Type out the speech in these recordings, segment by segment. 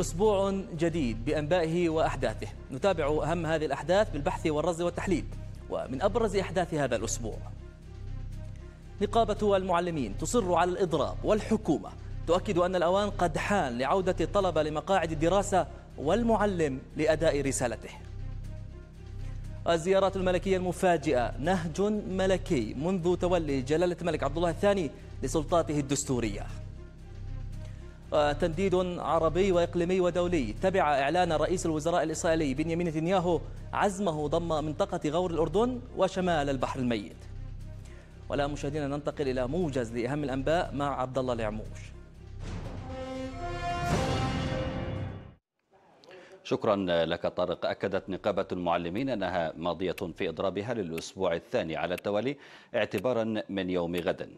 أسبوع جديد بأنبائه وأحداثه نتابع أهم هذه الأحداث بالبحث والرصد والتحليل ومن أبرز أحداث هذا الأسبوع نقابة المعلمين تصر على الإضراب والحكومة تؤكد أن الأوان قد حان لعودة الطلبة لمقاعد الدراسة والمعلم لأداء رسالته الزيارات الملكية المفاجئة نهج ملكي منذ تولي جلالة الملك عبد الله الثاني لسلطاته الدستورية تنديد عربي وإقليمي ودولي تبع إعلان رئيس الوزراء الإسرائيلي بنيامين نتنياهو عزمه ضم منطقة غور الأردن وشمال البحر الميت والآن مشاهدينا ننتقل إلى موجز لأهم الأنباء مع عبد الله العموش شكرا لك طارق أكدت نقابة المعلمين أنها ماضية في إضرابها للأسبوع الثاني على التوالي اعتبارا من يوم غد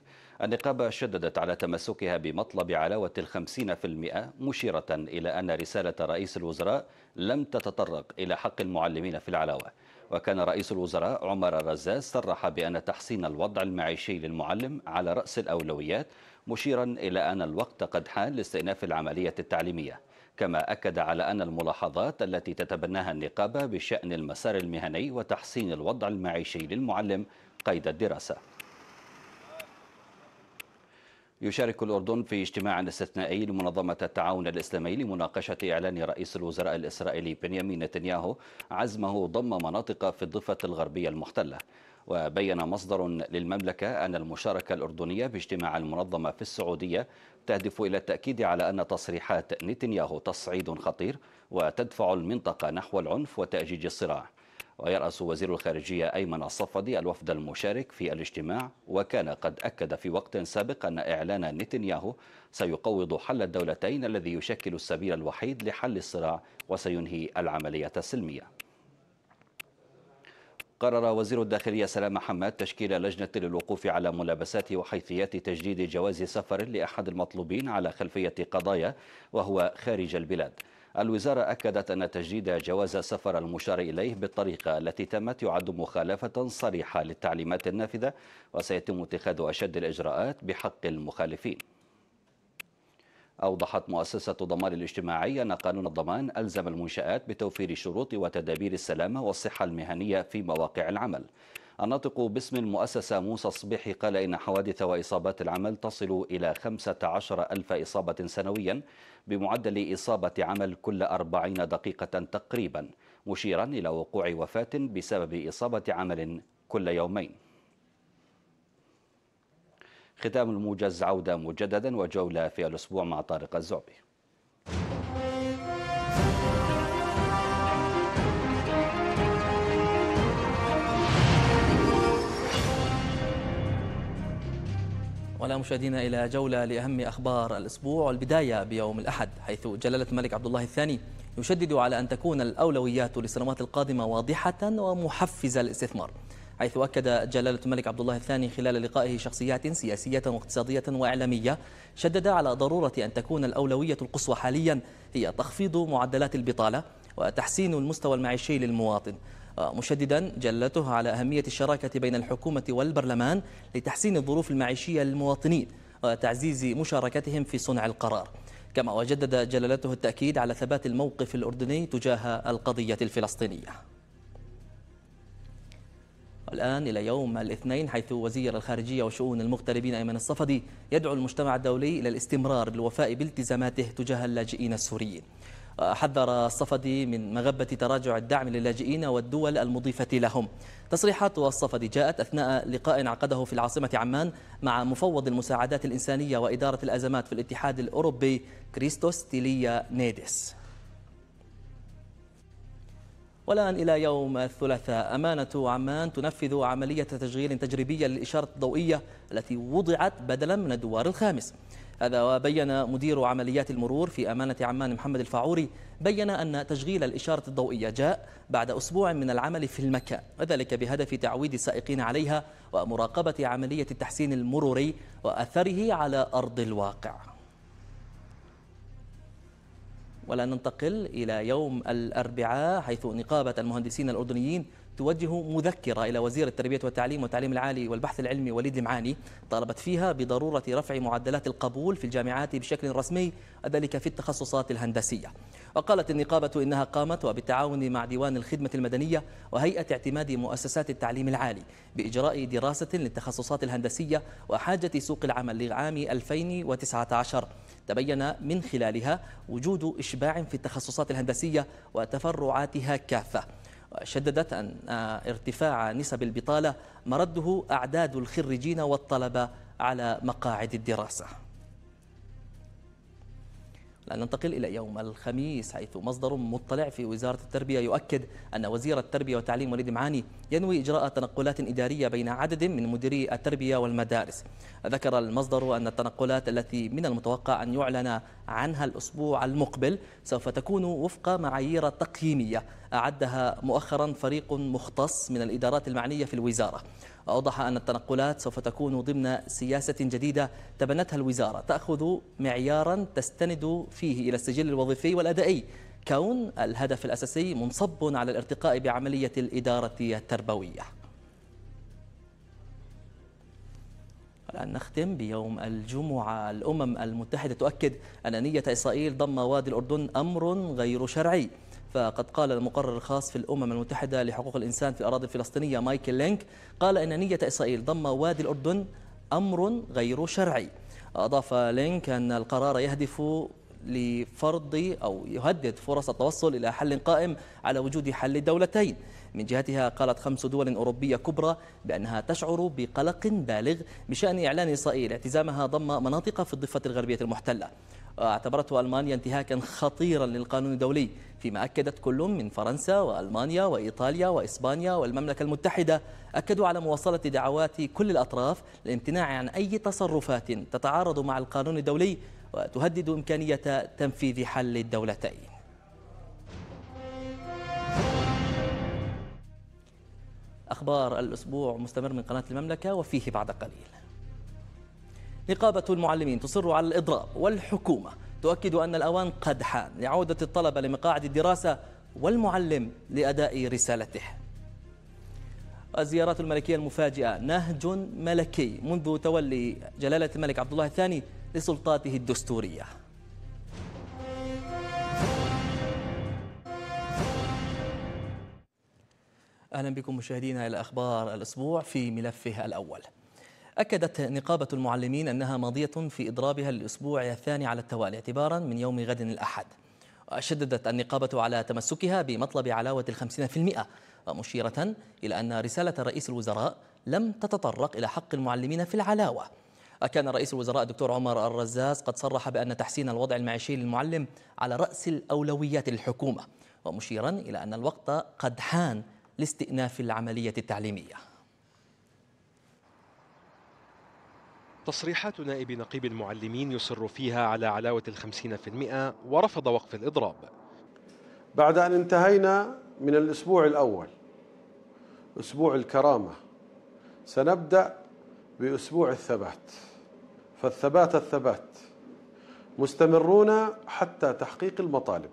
النقابة شددت على تمسكها بمطلب علاوة الخمسين في المئة مشيرة إلى أن رسالة رئيس الوزراء لم تتطرق إلى حق المعلمين في العلاوة وكان رئيس الوزراء عمر الرزاز صرح بأن تحسين الوضع المعيشي للمعلم على رأس الأولويات مشيرا إلى أن الوقت قد حان لاستئناف العملية التعليمية كما أكد على أن الملاحظات التي تتبناها النقابة بشأن المسار المهني وتحسين الوضع المعيشي للمعلم قيد الدراسة يشارك الأردن في اجتماع استثنائي لمنظمة التعاون الإسلامي لمناقشة إعلان رئيس الوزراء الإسرائيلي بنيامين نتنياهو عزمه ضم مناطق في الضفة الغربية المحتلة وبين مصدر للمملكة أن المشاركة الأردنية باجتماع المنظمة في السعودية تهدف إلى التأكيد على أن تصريحات نتنياهو تصعيد خطير وتدفع المنطقة نحو العنف وتأجيج الصراع ويرأس وزير الخارجية أيمن الصفدي الوفد المشارك في الاجتماع وكان قد أكد في وقت سابق أن إعلان نتنياهو سيقوض حل الدولتين الذي يشكل السبيل الوحيد لحل الصراع وسينهي العملية السلمية قرر وزير الداخلية سلام حماد تشكيل لجنة للوقوف على ملابسات وحيثيات تجديد جواز سفر لأحد المطلوبين على خلفية قضايا وهو خارج البلاد الوزارة أكدت أن تجديد جواز سفر المشار إليه بالطريقة التي تمت يعد مخالفة صريحة للتعليمات النافذة وسيتم اتخاذ أشد الإجراءات بحق المخالفين أوضحت مؤسسة ضمان الاجتماعي أن قانون الضمان ألزم المنشآت بتوفير شروط وتدابير السلامة والصحة المهنية في مواقع العمل الناطق باسم المؤسسة موسى الصبيحي قال إن حوادث وإصابات العمل تصل إلى 15 ألف إصابة سنويا بمعدل إصابة عمل كل 40 دقيقة تقريبا مشيرا إلى وقوع وفاة بسبب إصابة عمل كل يومين ختام الموجز عودة مجددا وجولة في الأسبوع مع طارق الزعبي ولا مشاهدينا إلى جولة لأهم أخبار الأسبوع والبداية بيوم الأحد حيث جلالة الملك عبد الله الثاني يشدد على أن تكون الأولويات للسنوات القادمة واضحة ومحفزة للاستثمار حيث أكد جلالة الملك عبد الله الثاني خلال لقائه شخصيات سياسية واقتصادية وإعلامية شدد على ضرورة أن تكون الأولوية القصوى حاليا هي تخفيض معدلات البطالة وتحسين المستوى المعيشي للمواطن آه، مشددا جلته على أهمية الشراكة بين الحكومة والبرلمان لتحسين الظروف المعيشية للمواطنين وتعزيز آه، مشاركتهم في صنع القرار كما وجدد جلالته التأكيد على ثبات الموقف الأردني تجاه القضية الفلسطينية الآن إلى يوم الاثنين حيث وزير الخارجية وشؤون المغتربين أيمن الصفدي يدعو المجتمع الدولي إلى الاستمرار بالوفاء بالتزاماته تجاه اللاجئين السوريين حذر الصفدي من مغبة تراجع الدعم للاجئين والدول المضيفة لهم تصريحات الصفدي جاءت أثناء لقاء عقده في العاصمة عمان مع مفوض المساعدات الإنسانية وإدارة الأزمات في الاتحاد الأوروبي كريستوس تيليا نيدس والآن إلى يوم الثلاثاء أمانة عمان تنفذ عملية تشغيل تجريبية للإشارة الضوئية التي وضعت بدلا من الدوار الخامس هذا وبين مدير عمليات المرور في أمانة عمان محمد الفاعوري بين أن تشغيل الإشارة الضوئية جاء بعد أسبوع من العمل في المكان وذلك بهدف تعويد السائقين عليها ومراقبة عملية التحسين المروري وأثره على أرض الواقع ولا ننتقل إلى يوم الأربعاء حيث نقابة المهندسين الأردنيين توجه مذكرة إلى وزير التربية والتعليم والتعليم العالي والبحث العلمي وليد المعاني طالبت فيها بضرورة رفع معدلات القبول في الجامعات بشكل رسمي ذلك في التخصصات الهندسية وقالت النقابة إنها قامت وبالتعاون مع ديوان الخدمة المدنية وهيئة اعتماد مؤسسات التعليم العالي بإجراء دراسة للتخصصات الهندسية وحاجة سوق العمل لعام 2019 تبين من خلالها وجود إشباع في التخصصات الهندسية وتفرعاتها كافة شددت أن آه، ارتفاع نسب البطالة مرده أعداد الخريجين والطلبة على مقاعد الدراسة لننتقل إلى يوم الخميس حيث مصدر مطلع في وزارة التربية يؤكد أن وزير التربية والتعليم وليد معاني ينوي إجراء تنقلات إدارية بين عدد من مديري التربية والمدارس ذكر المصدر أن التنقلات التي من المتوقع أن يعلن عنها الأسبوع المقبل سوف تكون وفق معايير تقييمية أعدها مؤخرا فريق مختص من الإدارات المعنية في الوزارة وأوضح أن التنقلات سوف تكون ضمن سياسة جديدة تبنتها الوزارة تأخذ معيارا تستند فيه إلى السجل الوظيفي والأدائي كون الهدف الأساسي منصب على الارتقاء بعملية الإدارة التربوية الآن نختم بيوم الجمعة الأمم المتحدة تؤكد أن نية إسرائيل ضم وادي الأردن أمر غير شرعي فقد قال المقرر الخاص في الأمم المتحدة لحقوق الإنسان في الأراضي الفلسطينية مايكل لينك قال أن نية إسرائيل ضم وادي الأردن أمر غير شرعي أضاف لينك أن القرار يهدف لفرض أو يهدد فرص التوصل إلى حل قائم على وجود حل الدولتين من جهتها قالت خمس دول أوروبية كبرى بأنها تشعر بقلق بالغ بشأن إعلان إسرائيل اعتزامها ضم مناطق في الضفة الغربية المحتلة اعتبرته ألمانيا انتهاكا خطيرا للقانون الدولي فيما أكدت كل من فرنسا وألمانيا وإيطاليا وإسبانيا والمملكة المتحدة أكدوا على مواصلة دعوات كل الأطراف للامتناع عن أي تصرفات تتعارض مع القانون الدولي وتهدد إمكانية تنفيذ حل الدولتين أخبار الأسبوع مستمر من قناة المملكة وفيه بعد قليل نقابة المعلمين تصر على الإضراب والحكومة تؤكد أن الأوان قد حان لعودة الطلبة لمقاعد الدراسة والمعلم لأداء رسالته الزيارات الملكية المفاجئة نهج ملكي منذ تولي جلالة الملك عبد الله الثاني لسلطاته الدستورية أهلا بكم مشاهدينا إلى أخبار الأسبوع في ملفه الأول أكدت نقابة المعلمين أنها ماضية في إضرابها للأسبوع الثاني على التوالي اعتبارا من يوم غد الأحد وشددت النقابة على تمسكها بمطلب علاوة الخمسين في المئة مشيرة إلى أن رسالة رئيس الوزراء لم تتطرق إلى حق المعلمين في العلاوة كان رئيس الوزراء الدكتور عمر الرزاز قد صرح بأن تحسين الوضع المعيشي للمعلم على رأس الأولويات للحكومة ومشيرا إلى أن الوقت قد حان لاستئناف العملية التعليمية تصريحات نائب نقيب المعلمين يصر فيها على علاوة الخمسين في المئة ورفض وقف الإضراب بعد أن انتهينا من الأسبوع الأول أسبوع الكرامة سنبدأ بأسبوع الثبات فالثبات الثبات مستمرون حتى تحقيق المطالب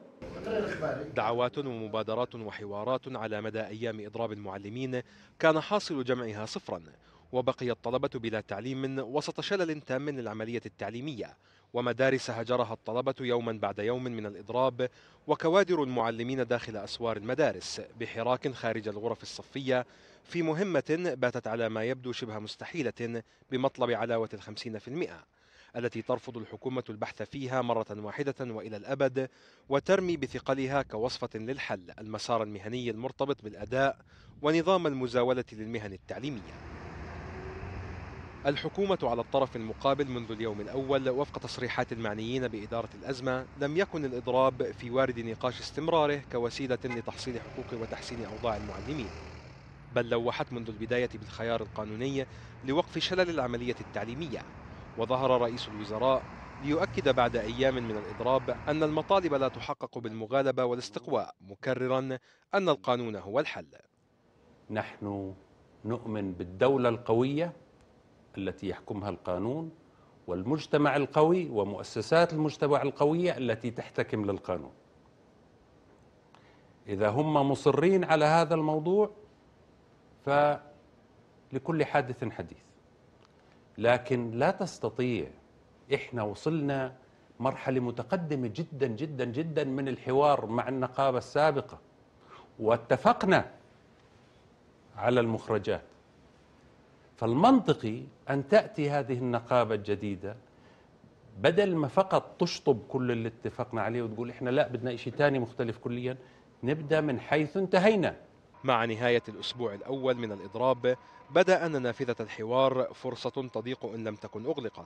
دعوات ومبادرات وحوارات على مدى أيام إضراب المعلمين كان حاصل جمعها صفراً وبقي الطلبة بلا تعليم وسط شلل تام للعملية التعليمية ومدارس هجرها الطلبة يوما بعد يوم من الإضراب وكوادر المعلمين داخل أسوار المدارس بحراك خارج الغرف الصفية في مهمة باتت على ما يبدو شبه مستحيلة بمطلب علاوة الخمسين في المئة التي ترفض الحكومة البحث فيها مرة واحدة وإلى الأبد وترمي بثقلها كوصفة للحل المسار المهني المرتبط بالأداء ونظام المزاولة للمهن التعليمية الحكومة على الطرف المقابل منذ اليوم الأول وفق تصريحات المعنيين بإدارة الأزمة لم يكن الإضراب في وارد نقاش استمراره كوسيلة لتحصيل حقوق وتحسين أوضاع المعلمين بل لوحت منذ البداية بالخيار القانوني لوقف شلل العملية التعليمية وظهر رئيس الوزراء ليؤكد بعد أيام من الإضراب أن المطالب لا تحقق بالمغالبة والاستقواء مكررا أن القانون هو الحل نحن نؤمن بالدولة القوية التي يحكمها القانون والمجتمع القوي ومؤسسات المجتمع القوية التي تحتكم للقانون إذا هم مصرين على هذا الموضوع فلكل حادث حديث لكن لا تستطيع إحنا وصلنا مرحلة متقدمة جدا جدا جدا من الحوار مع النقابة السابقة واتفقنا على المخرجات فالمنطقي أن تأتي هذه النقابة الجديدة بدل ما فقط تشطب كل اللي اتفقنا عليه وتقول احنا لا بدنا شيء ثاني مختلف كليا نبدا من حيث انتهينا مع نهاية الأسبوع الأول من الإضراب بدأ أن نافذة الحوار فرصة تضيق إن لم تكن أغلقت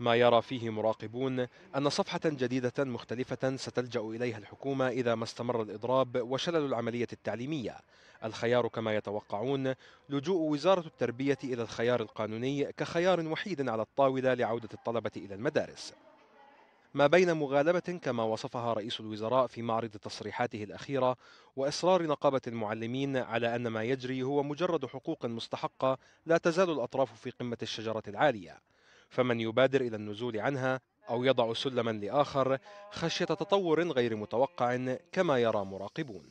ما يرى فيه مراقبون أن صفحة جديدة مختلفة ستلجأ إليها الحكومة إذا ما استمر الإضراب وشلل العملية التعليمية الخيار كما يتوقعون لجوء وزارة التربية إلى الخيار القانوني كخيار وحيد على الطاولة لعودة الطلبة إلى المدارس ما بين مغالبة كما وصفها رئيس الوزراء في معرض تصريحاته الأخيرة وإصرار نقابة المعلمين على أن ما يجري هو مجرد حقوق مستحقة لا تزال الأطراف في قمة الشجرة العالية فمن يبادر إلى النزول عنها أو يضع سلما لآخر خشية تطور غير متوقع كما يرى مراقبون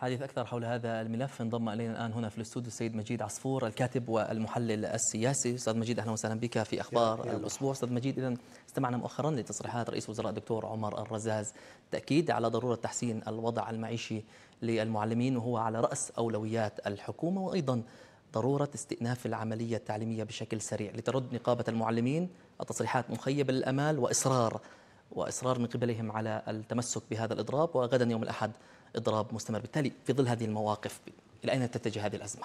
حديث أكثر حول هذا الملف انضم إلينا الآن هنا في الاستوديو السيد مجيد عصفور الكاتب والمحلل السياسي أستاذ مجيد أهلا وسهلا بك في أخبار يا الأسبوع أستاذ مجيد إذا استمعنا مؤخرا لتصريحات رئيس وزراء الدكتور عمر الرزاز تأكيد على ضرورة تحسين الوضع المعيشي للمعلمين وهو على رأس أولويات الحكومة وأيضا ضرورة استئناف العملية التعليمية بشكل سريع لترد نقابة المعلمين التصريحات مخيبة للأمال وإصرار وإصرار من قبلهم على التمسك بهذا الإضراب وغدا يوم الأحد إضراب مستمر بالتالي في ظل هذه المواقف إلى أين تتجه هذه الأزمة؟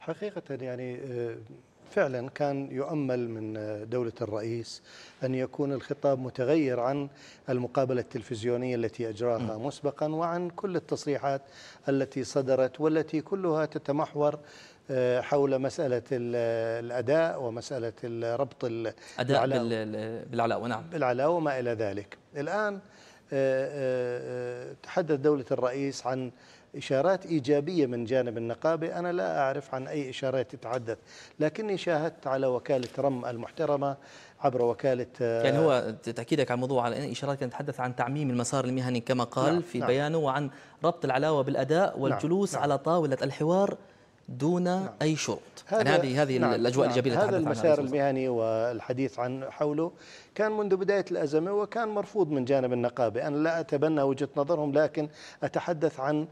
حقيقة يعني آه، فعلا كان يؤمل من آه، دولة الرئيس أن يكون الخطاب متغير عن المقابلة التلفزيونية التي أجراها مسبقا وعن كل التصريحات التي صدرت والتي كلها تتمحور آه، حول مسألة الأداء ومسألة ربط الأداء بالعلاوة نعم بالعلاوة وما إلى ذلك الآن آه، آه، تحدث دولة الرئيس عن إشارات إيجابية من جانب النقابة أنا لا أعرف عن أي إشارات تتحدث لكني شاهدت على وكالة رم المحترمة عبر وكالة يعني هو تأكيدك على موضوع على إشارات كانت تتحدث عن تعميم المسار المهني كما قال نعم في نعم بيانه وعن ربط العلاوة بالأداء نعم، والجلوس نعم على طاولة الحوار دون نعم. أي شروط يعني هذه هذه نعم. الأجواء نعم. الإيجابية هذا المسار المهني والحديث عن حوله كان منذ بداية الأزمة وكان مرفوض من جانب النقابة أنا لا أتبنى وجهة نظرهم لكن أتحدث عن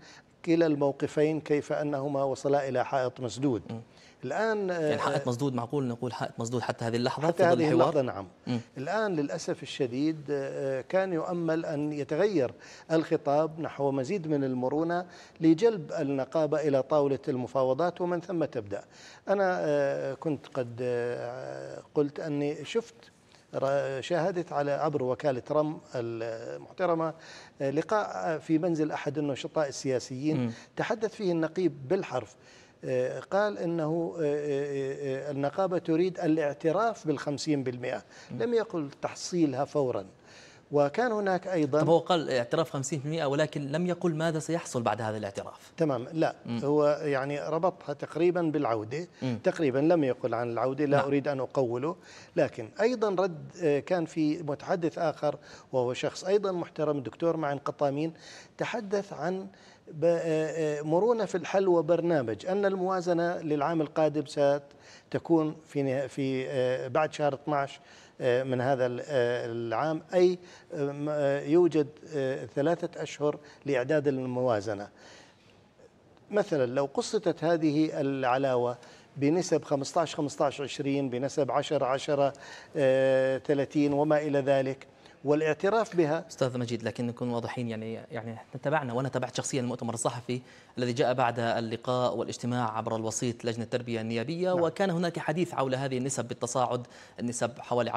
كلا الموقفين كيف أنهما وصلا إلى حائط مسدود م. الان آه، يعني حائط آه، مسدود معقول نقول حائط مسدود حتى هذه اللحظه حتى هذه الحوار. اللحظه نعم الان للاسف الشديد آه، كان يؤمل ان يتغير الخطاب نحو مزيد من المرونه لجلب النقابه الى طاوله المفاوضات ومن ثم تبدا انا كنت قد قلت اني شفت شاهدت على عبر وكالة رم المحترمة لقاء في منزل أحد النشطاء السياسيين تحدث فيه النقيب بالحرف آه، قال أنه آه، آه، النقابة تريد الاعتراف بالخمسين بالمئة لم يقل تحصيلها فورا وكان هناك أيضا طب هو قال اعتراف 50% ولكن لم يقل ماذا سيحصل بعد هذا الاعتراف تمام لا م. هو يعني ربطها تقريبا بالعودة م. تقريبا لم يقل عن العودة لا لا نعم. أريد أن أقوله لكن أيضا رد كان في متحدث آخر وهو شخص أيضا محترم دكتور معن قطامين تحدث عن آه، آه، مرونة في الحل وبرنامج أن الموازنة للعام القادم ستكون في في آه، بعد شهر 12 من هذا العام أي يوجد ثلاثة أشهر لإعداد الموازنة مثلا لو قسطت هذه العلاوة بنسب 15 15 20 بنسب 10 10 30 وما إلى ذلك والاعتراف بها استاذ مجيد لكن نكون واضحين يعني يعني احنا تابعنا وانا تابعت شخصيا المؤتمر الصحفي الذي جاء بعد اللقاء والاجتماع عبر الوسيط لجنه التربيه النيابيه نعم. وكان هناك حديث حول هذه النسب بالتصاعد النسب حوالي 10%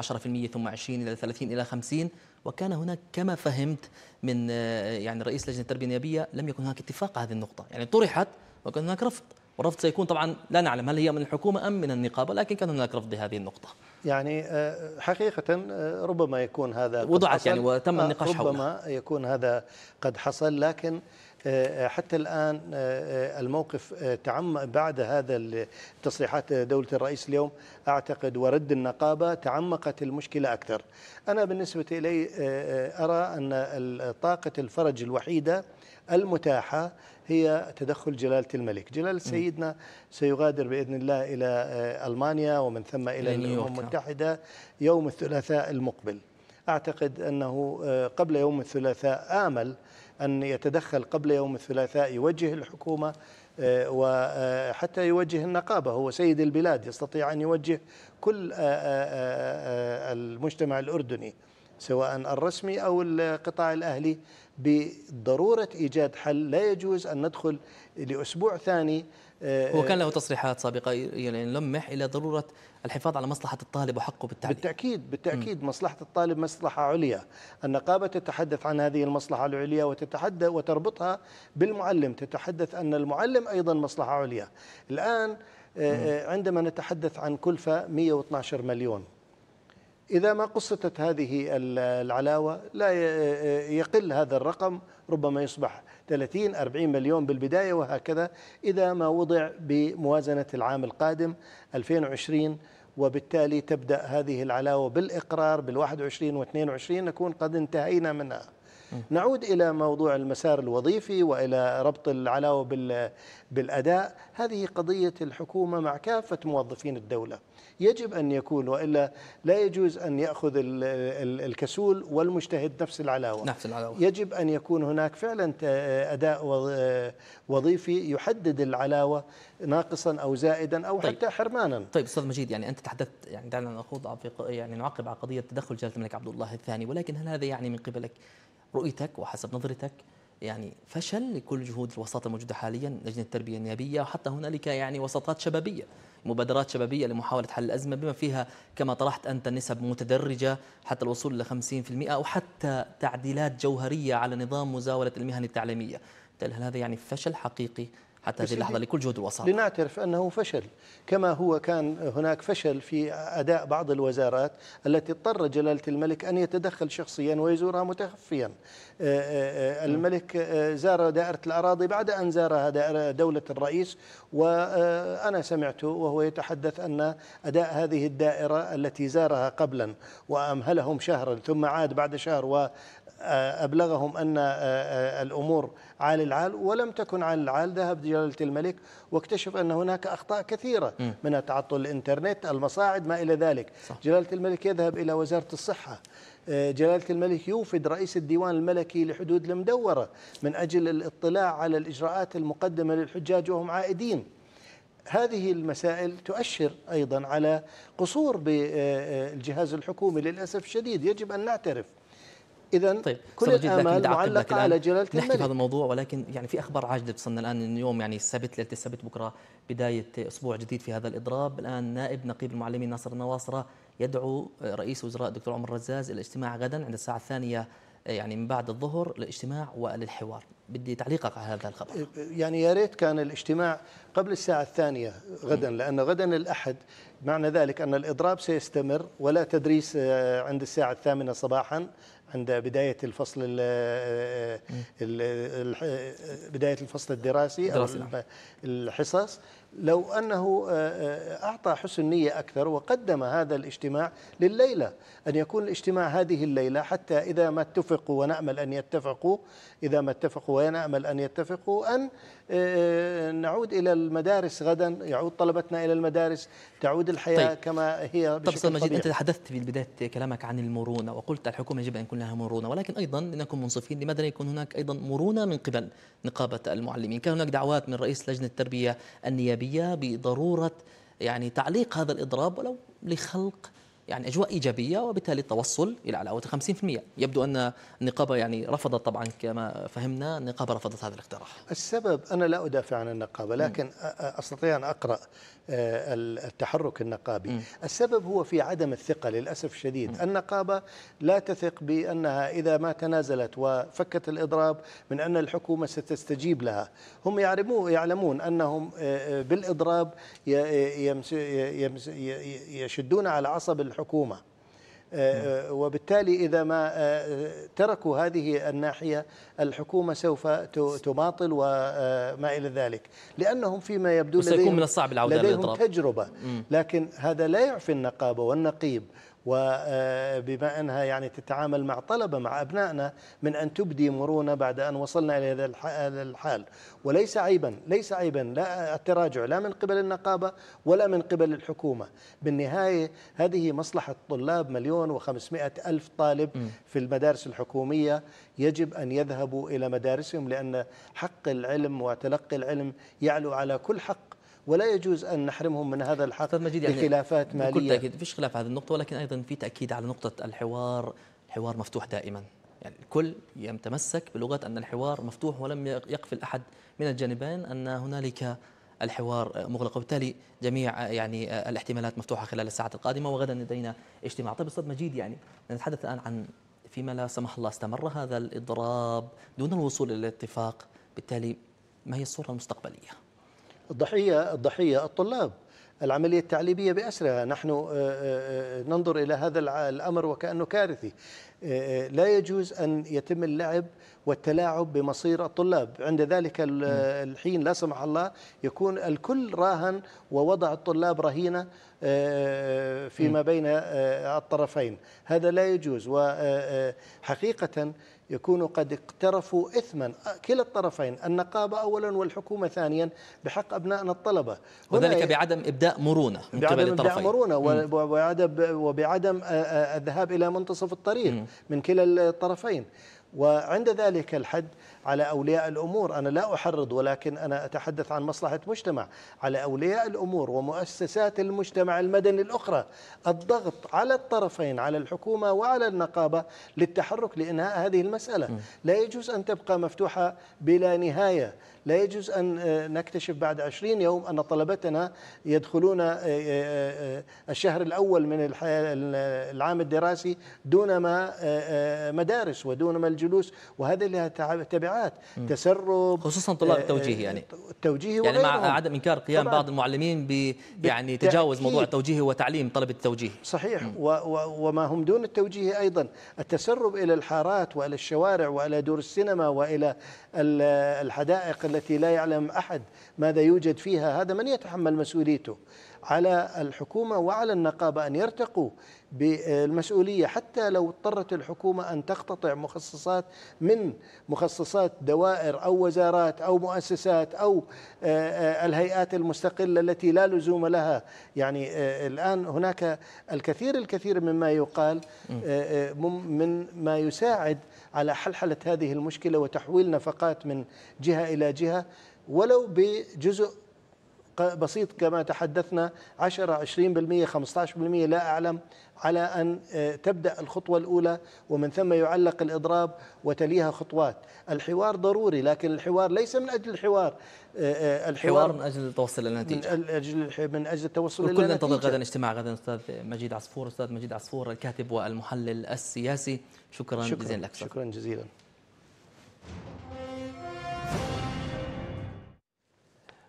ثم 20 الى 30 الى 50 وكان هناك كما فهمت من آه، يعني رئيس لجنه التربيه النيابيه لم يكن هناك اتفاق على هذه النقطه يعني طرحت وكان هناك رفض والرفض سيكون طبعا لا نعلم هل هي من الحكومة أم من النقابة لكن كان هناك رفض لهذه النقطة يعني آه، حقيقة آه، ربما يكون هذا وضعت يعني وتم آه، النقاش ربما حولها ربما يكون هذا قد حصل لكن حتى الآن الموقف تعم بعد هذا التصريحات دولة الرئيس اليوم أعتقد ورد النقابة تعمقت المشكلة أكثر أنا بالنسبة إلي أرى أن طاقة الفرج الوحيدة المتاحة هي تدخل جلالة الملك جلالة سيدنا سيغادر بإذن الله إلى آه، ألمانيا ومن ثم إلى الأمم المتحدة يوم الثلاثاء المقبل أعتقد أنه آه، قبل يوم الثلاثاء آمل أن يتدخل قبل يوم الثلاثاء يوجه الحكومة آه، وحتى يوجه النقابة هو سيد البلاد يستطيع أن يوجه كل المجتمع الأردني سواء الرسمي أو القطاع الأهلي بضرورة إيجاد حل لا يجوز أن ندخل لأسبوع ثاني آه، هو كان له تصريحات سابقة يعني لمح إلى ضرورة الحفاظ على مصلحة الطالب وحقه بالتعليم بالتأكيد بالتأكيد م. مصلحة الطالب مصلحة عليا النقابة تتحدث عن هذه المصلحة العليا وتتحدث وتربطها بالمعلم تتحدث أن المعلم أيضا مصلحة عليا الآن آه، آه، عندما نتحدث عن كلفة 112 مليون إذا ما قصتت هذه العلاوة لا يقل هذا الرقم ربما يصبح 30 40 مليون بالبداية وهكذا إذا ما وضع بموازنة العام القادم 2020 وبالتالي تبدأ هذه العلاوة بالإقرار بال21 و22 نكون قد انتهينا منها نعود إلى موضوع المسار الوظيفي وإلى ربط العلاوة بالأداء هذه قضية الحكومة مع كافة موظفين الدولة يجب أن يكون وإلا لا يجوز أن يأخذ الكسول والمجتهد نفس العلاوة نفس العلاوة يجب أن يكون هناك فعلا أداء وظيفي يحدد العلاوة ناقصا أو زائدا أو طيب. حتى حرمانا طيب أستاذ مجيد يعني أنت تحدثت يعني دعنا نخوض يعني نعقب على قضية تدخل جلالة الملك عبد الله الثاني ولكن هل هذا يعني من قبلك رؤيتك وحسب نظرتك يعني فشل لكل جهود الوساطه الموجوده حاليا لجنه التربيه النيابيه وحتى هنالك يعني وساطات شبابيه مبادرات شبابيه لمحاوله حل الازمه بما فيها كما طرحت انت نسب متدرجه حتى الوصول ل 50% او حتى تعديلات جوهريه على نظام مزاوله المهن التعليميه هل هذا يعني فشل حقيقي حتى هذه اللحظة لكل جهود الوساطة لنعترف أنه فشل كما هو كان هناك فشل في أداء بعض الوزارات التي اضطر جلالة الملك أن يتدخل شخصيا ويزورها متخفيا آه، آه، الملك آه، زار دائرة الأراضي بعد أن زارها دولة الرئيس وأنا سمعته وهو يتحدث أن أداء هذه الدائرة التي زارها قبلا وأمهلهم شهرا ثم عاد بعد شهر و أبلغهم أن آه، آه، الأمور عال العال ولم تكن عال العال ذهب جلالة الملك واكتشف أن هناك أخطاء كثيرة منها تعطل الإنترنت المصاعد ما إلى ذلك صح. جلالة الملك يذهب إلى وزارة الصحة آه، جلالة الملك يوفد رئيس الديوان الملكي لحدود المدورة من أجل الاطلاع على الإجراءات المقدمة للحجاج وهم عائدين هذه المسائل تؤشر أيضا على قصور بالجهاز الحكومي للأسف الشديد يجب أن نعترف اذا طيب كل الامال معلقه على جلاله الملك نحكي في هذا الموضوع ولكن يعني في اخبار عاجله بتصلنا الان اليوم يعني السبت ليله السبت بكره بدايه اسبوع جديد في هذا الاضراب الان نائب نقيب المعلمين ناصر النواصره يدعو رئيس وزراء الدكتور عمر الرزاز الى اجتماع غدا عند الساعه الثانيه يعني من بعد الظهر للاجتماع وللحوار بدي تعليقك على هذا الخبر يعني يا ريت كان الاجتماع قبل الساعة الثانية غدا لأن غدا الأحد معنى ذلك أن الإضراب سيستمر ولا تدريس آه، عند الساعة الثامنة صباحا عند بداية الفصل آه، آه، بداية الفصل الدراسي أو نعم. الحصص لو أنه آه، آه، أعطى حسن نية أكثر وقدم هذا الاجتماع لليلة أن يكون الاجتماع هذه الليلة حتى إذا ما اتفقوا ونأمل أن يتفقوا إذا ما اتفقوا ونأمل أن يتفقوا أن آه، نعود إلى المدارس غدا يعود طلبتنا إلى المدارس تعود الحياة طيب. كما هي بشكل طب مجيد أنت تحدثت في بداية كلامك عن المرونة وقلت الحكومة يجب أن يكون لها مرونة ولكن أيضا لنكن منصفين لماذا لا يكون هناك أيضا مرونة من قبل نقابة المعلمين كان هناك دعوات من رئيس لجنة التربية النيابية الايجابيه بضروره يعني تعليق هذا الاضراب ولو لخلق يعني اجواء ايجابيه وبالتالي التوصل الى علاوه 50% يبدو ان النقابه يعني رفضت طبعا كما فهمنا النقابه رفضت هذا الاقتراح السبب انا لا ادافع عن النقابه لكن م. استطيع ان اقرا آه، التحرك النقابي السبب هو في عدم الثقة للأسف الشديد النقابة لا تثق بأنها إذا ما تنازلت وفكت الإضراب من أن الحكومة ستستجيب لها هم يعلمون أنهم آه، آه، بالإضراب يشدون على عصب الحكومة آه، آه، وبالتالي إذا ما آه، تركوا هذه الناحية الحكومة سوف تماطل وما إلى ذلك لأنهم فيما يبدو لديهم, من الصعب لديهم تجربة لكن هذا لا يعفي النقابة والنقيب وبما أنها يعني تتعامل مع طلبة مع أبنائنا من أن تبدي مرونة بعد أن وصلنا إلى هذا الحال وليس عيبا ليس عيبا لا التراجع لا من قبل النقابة ولا من قبل الحكومة بالنهاية هذه مصلحة طلاب مليون وخمسمائة ألف طالب في المدارس الحكومية يجب أن يذهبوا إلى مدارسهم لأن حق العلم وتلقي العلم يعلو على كل حق ولا يجوز أن نحرمهم من هذا الحق مجيد يعني بخلافات مالية بكل تأكيد فيش خلاف على هذه النقطة ولكن أيضا في تأكيد على نقطة الحوار الحوار مفتوح دائما يعني الكل يتمسك بلغة أن الحوار مفتوح ولم يقفل أحد من الجانبين أن هنالك الحوار مغلق وبالتالي جميع يعني الاحتمالات مفتوحة خلال الساعات القادمة وغدا لدينا اجتماع طيب أستاذ مجيد يعني نتحدث الآن عن فيما لا سمح الله استمر هذا الإضراب دون الوصول إلى الاتفاق بالتالي ما هي الصورة المستقبلية؟ الضحية الضحية الطلاب العملية التعليمية بأسرها نحن آه، آه، آه، ننظر إلى هذا الأمر وكأنه كارثي لا يجوز أن يتم اللعب والتلاعب بمصير الطلاب عند ذلك الحين لا سمح الله يكون الكل راهن ووضع الطلاب رهينة فيما بين الطرفين هذا لا يجوز وحقيقة يكونوا قد اقترفوا إثما كلا الطرفين النقابة أولا والحكومة ثانيا بحق أبنائنا الطلبة وذلك بعدم إبداء مرونة من بعدم قبل الطرفين إبداء مرونة وبعدم, وبعدم آه، آه، الذهاب إلى منتصف الطريق من كلا الطرفين وعند ذلك الحد على أولياء الأمور أنا لا أحرض ولكن أنا أتحدث عن مصلحة مجتمع على أولياء الأمور ومؤسسات المجتمع المدني الأخرى الضغط على الطرفين على الحكومة وعلى النقابة للتحرك لإنهاء هذه المسألة لا يجوز أن تبقى مفتوحة بلا نهاية لا يجوز أن آه، نكتشف بعد 20 يوم أن طلبتنا يدخلون آه، آه، الشهر الأول من العام الدراسي دون ما مدارس ودون ما الجلوس وهذا لها تبعات تسرب خصوصا طلاب التوجيه يعني التوجيه يعني مع عدم إنكار قيام بعض المعلمين ب يعني تجاوز موضوع التوجيه وتعليم طلبة التوجيه صحيح و و وما هم دون التوجيه أيضا التسرب إلى الحارات وإلى الشوارع وإلى دور السينما وإلى الحدائق التي لا يعلم أحد ماذا يوجد فيها هذا من يتحمل مسؤوليته على الحكومة وعلى النقابة أن يرتقوا بالمسؤولية حتى لو اضطرت الحكومة أن تقتطع مخصصات من مخصصات دوائر أو وزارات أو مؤسسات أو الهيئات المستقلة التي لا لزوم لها يعني الآن هناك الكثير الكثير مما يقال من ما يساعد على حلحلة هذه المشكلة وتحويل نفقات من جهة إلى جهة ولو بجزء بسيط كما تحدثنا 10 20% 15% لا أعلم على أن آه، تبدأ الخطوة الأولى ومن ثم يعلق الإضراب وتليها خطوات الحوار ضروري لكن الحوار ليس من أجل الحوار آه، آه، الحوار من أجل التوصل إلى نتيجة من أجل من أجل التوصل إلى نتيجة ننتظر غدا اجتماع غدا أستاذ مجيد عصفور أستاذ مجيد عصفور الكاتب والمحلل السياسي شكرا, شكرا جزيلا لك شكرا جزيلا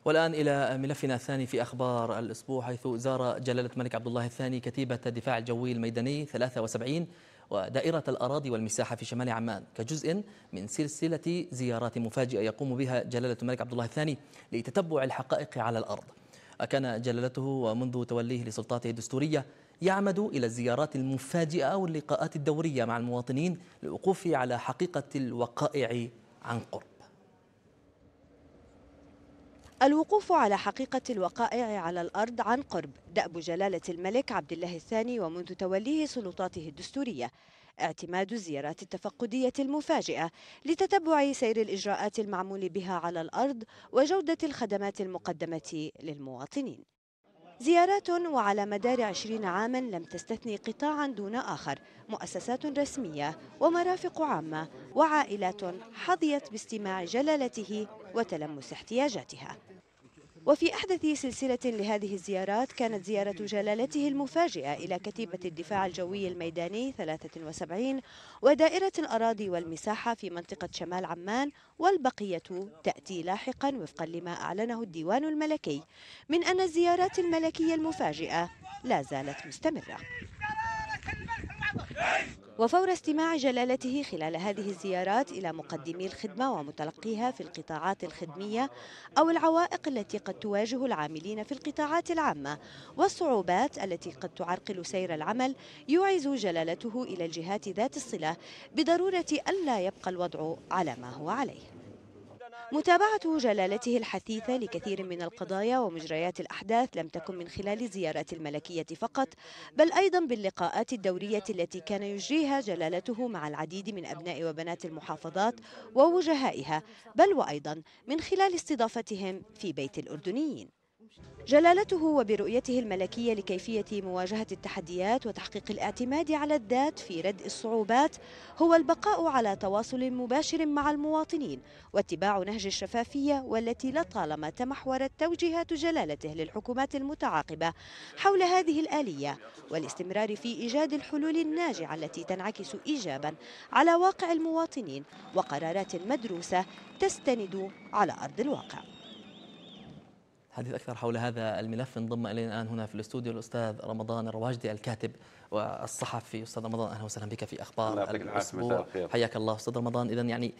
والآن إلى ملفنا الثاني في أخبار الأسبوع حيث زار جلالة الملك عبد الله الثاني كتيبة الدفاع الجوي الميداني 73 ودائرة الأراضي والمساحة في شمال عمان كجزء من سلسلة زيارات مفاجئة يقوم بها جلالة الملك عبد الله الثاني لتتبع الحقائق على الأرض أكان جلالته ومنذ توليه لسلطاته الدستورية يعمد إلى الزيارات المفاجئة واللقاءات الدورية مع المواطنين للوقوف على حقيقة الوقائع عن قرب الوقوف على حقيقة الوقائع على الأرض عن قرب دأب جلالة الملك عبد الله الثاني ومنذ توليه سلطاته الدستورية اعتماد الزيارات التفقدية المفاجئة لتتبع سير الإجراءات المعمول بها على الأرض وجودة الخدمات المقدمة للمواطنين زيارات وعلى مدار عشرين عاما لم تستثني قطاعا دون آخر مؤسسات رسمية ومرافق عامة وعائلات حظيت باستماع جلالته وتلمس احتياجاتها وفي أحدث سلسلة لهذه الزيارات كانت زيارة جلالته المفاجئة إلى كتيبة الدفاع الجوي الميداني 73 ودائرة الأراضي والمساحة في منطقة شمال عمان والبقية تأتي لاحقا وفقا لما أعلنه الديوان الملكي من أن الزيارات الملكية المفاجئة لا زالت مستمرة وفور استماع جلالته خلال هذه الزيارات إلى مقدمي الخدمة ومتلقيها في القطاعات الخدمية أو العوائق التي قد تواجه العاملين في القطاعات العامة والصعوبات التي قد تعرقل سير العمل يوعز جلالته إلى الجهات ذات الصلة بضرورة ألا يبقى الوضع على ما هو عليه متابعة جلالته الحثيثة لكثير من القضايا ومجريات الأحداث لم تكن من خلال زيارات الملكية فقط بل أيضا باللقاءات الدورية التي كان يجريها جلالته مع العديد من أبناء وبنات المحافظات ووجهائها بل وأيضا من خلال استضافتهم في بيت الأردنيين جلالته وبرؤيته الملكية لكيفية مواجهة التحديات وتحقيق الاعتماد على الذات في ردء الصعوبات هو البقاء على تواصل مباشر مع المواطنين واتباع نهج الشفافية والتي لطالما تمحورت توجيهات جلالته للحكومات المتعاقبة حول هذه الآلية والاستمرار في إيجاد الحلول الناجعة التي تنعكس إيجابا على واقع المواطنين وقرارات مدروسة تستند على أرض الواقع حديث أكثر حول هذا الملف انضم إلينا الآن هنا في الاستوديو الأستاذ رمضان الرواجدي الكاتب والصحفي أستاذ رمضان أهلا وسهلا بك في أخبار الأسبوع حياك الله أستاذ رمضان إذا يعني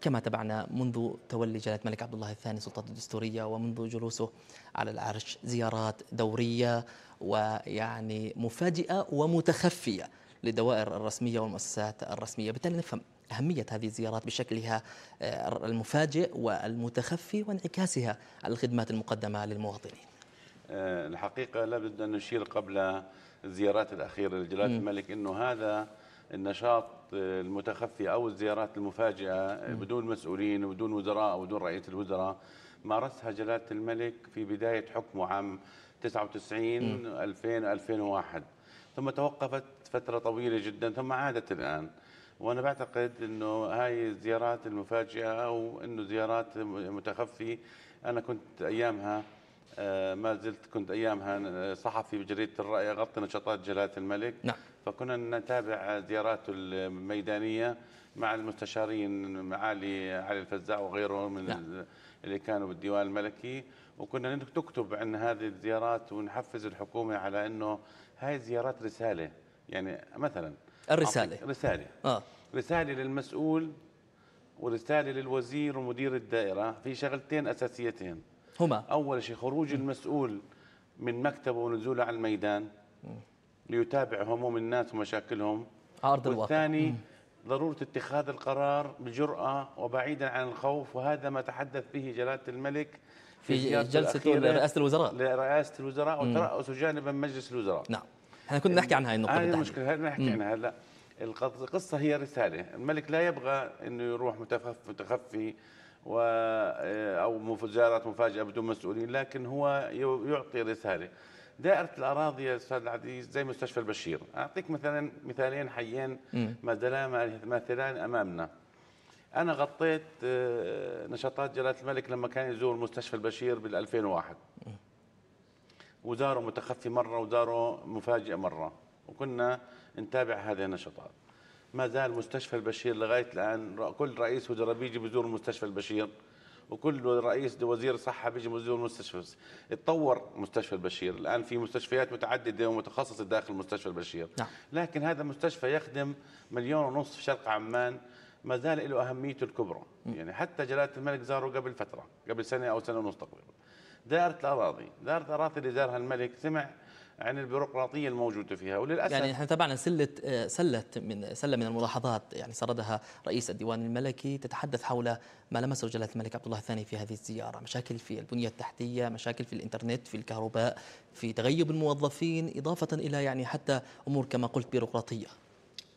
كما تبعنا منذ تولي جلالة الملك عبد الله الثاني السلطه الدستورية ومنذ جلوسه على العرش زيارات دورية ويعني مفاجئة ومتخفية للدوائر الرسمية والمؤسسات الرسمية بالتالي نفهم أهمية هذه الزيارات بشكلها آه، المفاجئ والمتخفي وانعكاسها على الخدمات المقدمة للمواطنين آه، الحقيقة لابد أن نشير قبل الزيارات الأخيرة لجلالة الملك أنه هذا النشاط آه، المتخفي أو الزيارات المفاجئة بدون مسؤولين وبدون وزراء أو بدون رئيس الوزراء مارسها جلالة الملك في بداية حكمه عام 99 2000 2001 ثم توقفت فترة طويلة جدا ثم عادت الآن وانا بعتقد انه هاي الزيارات المفاجئه او انه زيارات متخفي انا كنت ايامها آه، ما زلت كنت ايامها آه، صحفي بجريده الراي اغطي نشاطات جلاله الملك نعم. فكنا نتابع زياراته الميدانيه مع المستشارين معالي علي الفزاع وغيرهم من نعم. اللي كانوا بالديوان الملكي وكنا نكتب عن هذه الزيارات ونحفز الحكومه على انه هاي الزيارات رساله يعني مثلا الرسالة رسالة آه. رسالة للمسؤول ورسالة للوزير ومدير الدائرة في شغلتين أساسيتين هما أول شيء خروج المسؤول من مكتبه ونزوله على الميدان ليتابع هموم الناس ومشاكلهم عرض الواقع والثاني ضرورة اتخاذ القرار بجرأة وبعيدا عن الخوف وهذا ما تحدث به جلالة الملك في, في جلسة رئاسة الوزراء لرئاسة الوزراء وترأس جانبا مجلس الوزراء نعم احنا كنا نحكي عن هاي النقطه هذه المشكله نحكي عنها هلا القصه هي رساله الملك لا يبغى انه يروح متخفي متخفي و آه، او مفجرات مفاجاه بدون مسؤولين لكن هو يعطي رساله دائرة الأراضي يا أستاذ العزيز زي مستشفى البشير أعطيك مثلا مثالين حيين ماثلان أمامنا أنا غطيت آه، نشاطات جلالة الملك لما كان يزور مستشفى البشير بال 2001 وزاره متخفي مرة وزاره مفاجئ مرة وكنا نتابع هذه النشاطات ما زال مستشفى البشير لغاية الآن كل رئيس وزراء بيجي بزور مستشفى البشير وكل رئيس وزير صحة بيجي بزور مستشفى اتطور مستشفى البشير الآن في مستشفيات متعددة ومتخصصة داخل مستشفى البشير نعم. لكن هذا المستشفى يخدم مليون ونصف في شرق عمان ما زال له أهميته الكبرى يعني حتى جلالة الملك زاره قبل فترة قبل سنة أو سنة ونص تقريبا دائره الاراضي، دائره الاراضي اللي دارها الملك سمع عن البيروقراطيه الموجوده فيها وللاسف يعني نحن تابعنا سله آه، سله من سله من الملاحظات يعني سردها رئيس الديوان الملكي تتحدث حول ما لمسه جلاله الملك عبد الله الثاني في هذه الزياره، مشاكل في البنيه التحتيه، مشاكل في الانترنت، في الكهرباء، في تغيب الموظفين، اضافه الى يعني حتى امور كما قلت بيروقراطيه.